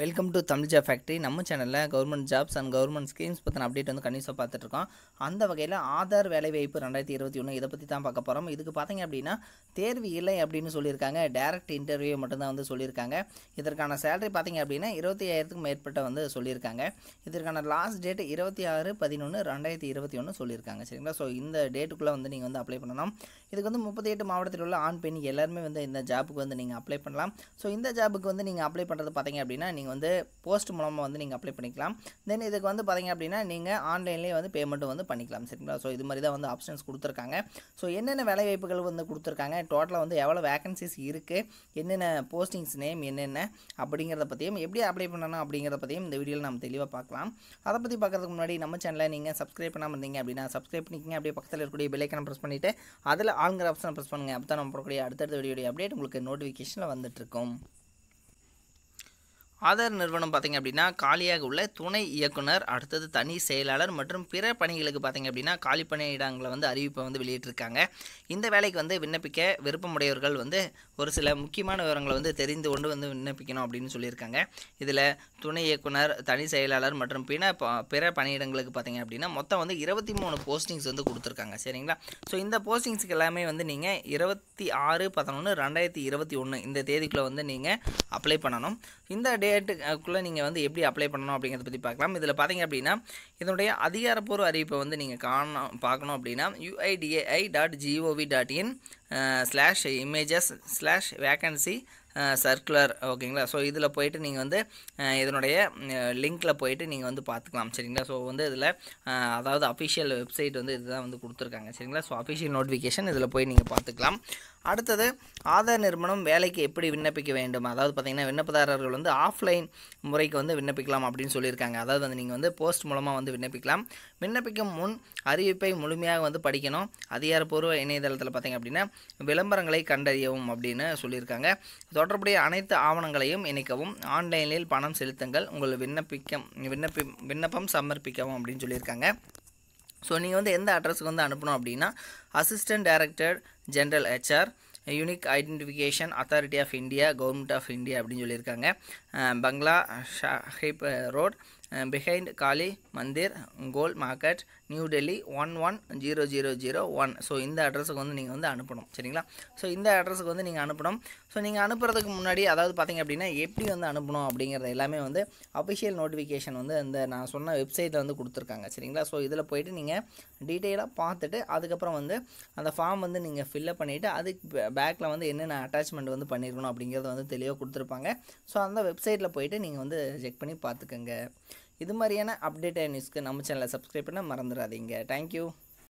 welcome to Tamil job factory நம்ம சேனலில் government jobs and government schemes பற்றின அப்டேட் வந்து கண்டிப்பாக பார்த்துட்ருக்கோம் அந்த வகையில் ஆதார் வேலைவாய்ப்பு ரெண்டாயிரத்தி இருபத்தி ஒன்று இதை பற்றி தான் பார்க்க போகிறோம் இதுக்கு பார்த்தீங்க அப்படின்னா தேர்வு இல்லை அப்படின்னு சொல்லியிருக்காங்க டேரக்ட் இன்டர்வியூ மட்டும்தான் வந்து சொல்லியிருக்காங்க இதற்கான சேலரி பார்த்தீங்க அப்படின்னா இருபத்தி ஐயாயிரத்துக்கும் மேற்பட்ட வந்து சொல்லியிருக்காங்க இதற்கான லாஸ்ட் டேட் இருபத்தி ஆறு பதினொன்று ரெண்டாயிரத்தி இருபத்தி ஒன்று சொல்லியிருக்காங்க சரிங்களா ஸோ இந்த டேட்டுக்குள்ளே வந்து நீங்கள் வந்து அப்ளை பண்ணணும் இதுக்கு வந்து முப்பத்தி எட்டு மாவட்டத்தில் உள்ள ஆண் பெண் எல்லாருமே வந்து இந்த ஜாபுக்கு வந்து நீங்கள் அப்ளை பண்ணலாம் ஸோ இந்த ஜாபுக்கு வந்து நீங்கள் அப்ளை பண்ணுறது பார்த்தீங்க அப்படின்னா நீங்கள் நீங்கள் வந்து போஸ்ட் மூலமாக வந்து நீங்கள் அப்ளை பண்ணிக்கலாம் தென் இதுக்கு வந்து பார்த்திங்க அப்படின்னா நீங்கள் ஆன்லைன்லேயே வந்து பேமெண்ட்டும் வந்து பண்ணிக்கலாம் சரிங்களா ஸோ இது மாதிரி தான் வந்து ஆப்ஷன்ஸ் கொடுத்துருக்காங்க ஸோ என்னென்ன வேலை வாய்ப்புகள் வந்து கொடுத்துருக்காங்க டோட்டலாக வந்து எவ்வளோ வேகன்சிஸ் இருக்குது என்னென்ன போஸ்டிங்ஸ் நேம் என்னென்ன அப்படிங்கிறத பற்றியும் எப்படி அப்ளை பண்ணணும் அப்படிங்கிறத பற்றியும் இந்த வீடியோவில் நம்ம தெளிவாக பார்க்கலாம் அதை பற்றி பார்க்குறதுக்கு முன்னாடி நம்ம சேனலை நீங்கள் சப்ஸ்கிரைப் பண்ணாமல் இருந்தீங்க அப்படின்னா சப்ஸ்கிரைப் பண்ணிக்கிங்க அப்படியே பக்கத்தில் இருக்கக்கூடிய பெல்லைக்கனை ப்ரெஸ் பண்ணிவிட்டு அதில் ஆளுங்கிற ஆப்ஷன் ப்ரெஸ் பண்ணுங்கள் அப்போ தான் நம்ம போடக்கூடிய அடுத்தடுத்த வீடியோடைய அப்டேட் உங்களுக்கு நோட்டிஃபிகேஷனில் வந்துட்டுருக்கும் ஆதார் நிறுவனம் பார்த்திங்க அப்படின்னா காலியாக உள்ள துணை இயக்குனர் அடுத்தது தனி செயலாளர் மற்றும் பிற பணிகளுக்கு பார்த்திங்க அப்படின்னா காலி பணியிடங்களை வந்து அறிவிப்பை வந்து வெளியிட்டிருக்காங்க இந்த வேலைக்கு வந்து விண்ணப்பிக்க விருப்பமுடையவர்கள் வந்து ஒரு சில முக்கியமான விவரங்களை வந்து தெரிந்து கொண்டு வந்து விண்ணப்பிக்கணும் அப்படின்னு சொல்லியிருக்காங்க இதில் துணை இயக்குனர் தனி செயலாளர் மற்றும் பிற பிற பணியிடங்களுக்கு பார்த்திங்க அப்படின்னா மொத்தம் வந்து இருபத்தி மூணு போஸ்டிங்ஸ் வந்து கொடுத்துருக்காங்க சரிங்களா ஸோ இந்த போஸ்டிங்ஸ்க்கு எல்லாமே வந்து நீங்கள் இருபத்தி ஆறு பதினொன்று ரெண்டாயிரத்தி இருபத்தி ஒன்று இந்த தேதிக்குள்ளே வந்து நீங்கள் அப்ளை பண்ணணும் இந்த டே டேட்டுக்குள்ளே நீங்கள் வந்து எப்படி அப்ளை பண்ணணும் அப்படிங்கிறத பற்றி பார்க்கலாம் இதில் பார்த்தீங்க அப்படின்னா இதனுடைய அதிகாரப்பூர்வ அறிவிப்பை வந்து நீங்கள் காணும் பார்க்கணும் அப்படின்னா UIDAI dot G O V dot in slash images slash vacancy circular ஓகேங்களா ஸோ இதில் போயிட்டு நீங்கள் வந்து இதனுடைய லிங்க்கில் போயிட்டு நீங்கள் வந்து பார்த்துக்கலாம் சரிங்களா ஸோ வந்து இதில் அதாவது அஃபிஷியல் வெப்சைட் வந்து இதுதான் வந்து கொடுத்துருக்காங்க சரிங்களா ஸோ அஃபிஷியல் நோட்டிஃபிகேஷன் இதில் போய் நீங்கள் பார்த்துக்கலாம் அடுத்தது ஆதார் நிறுவனம் வேலைக்கு எப்படி விண்ணப்பிக்க வேண்டும் அதாவது பார்த்திங்கன்னா விண்ணப்பதாரர்கள் வந்து ஆஃப்லைன் முறைக்கு வந்து விண்ணப்பிக்கலாம் அப்படின்னு சொல்லியிருக்காங்க அதாவது வந்து நீங்கள் வந்து போஸ்ட் மூலமாக வந்து விண்ணப்பிக்கலாம் விண்ணப்பிக்கும் முன் அறிவிப்பை முழுமையாக வந்து படிக்கணும் அதிகாரப்பூர்வ இணையதளத்தில் பார்த்திங்க அப்படின்னா விளம்பரங்களை கண்டறியவும் அப்படின்னு சொல்லியிருக்காங்க தொடர்புடைய அனைத்து ஆவணங்களையும் இணைக்கவும் ஆன்லைனில் பணம் செலுத்துங்கள் உங்கள் விண்ணப்பிக்க விண்ணப்பி விண்ணப்பம் சமர்ப்பிக்கவும் அப்படின்னு சொல்லியிருக்காங்க ஸோ நீங்கள் வந்து எந்த அட்ரஸுக்கு வந்து அனுப்பணும் அப்படின்னா assistant director general HR unique identification authority of India government of India அப்படின்னு சொல்லியிருக்காங்க Bangla Sahib road behind Kali Mandir Gole market New Delhi one one zero zero zero one so இந்த அட்ரஸுக்கு வந்து நீங்கள் வந்து அனுப்பணும் சரிங்களா ஸோ இந்த அட்ரஸுக்கு வந்து நீங்கள் அனுப்பணும் ஸோ நீங்கள் அனுப்புறதுக்கு முன்னாடி அதாவது பார்த்திங்க அப்படின்னா எப்படி வந்து அனுப்பணும் அப்படிங்கிறத எல்லாமே வந்து அஃபிஷியல் நோட்டிஃபிகேஷன் வந்து இந்த நான் சொன்ன வெப்சைட்டில் வந்து கொடுத்துருக்காங்க சரிங்களா ஸோ இதில் போயிட்டு நீங்கள் டீட்டெயிலாக பார்த்துட்டு அதுக்கப்புறம் வந்து அந்த ஃபார்ம் வந்து நீங்கள் ஃபில்லப் பண்ணிவிட்டு அதுக்கு பேக்கில் வந்து என்னென்ன அட்டாச்மெண்ட் வந்து பண்ணியிருக்கணும் அப்படிங்கிறத வந்து தெளிவாக கொடுத்துருப்பாங்க ஸோ அந்த வெப்சைட்டில் போயிட்டு நீங்கள் வந்து செக் பண்ணி பார்த்துக்கோங்க இது மாதிரியான அப்டேட் நியூஸ்க்கு நம்ம சேனலை சப்ஸ்கிரைப் பண்ண மறந்துடாதீங்க தேங்க்யூ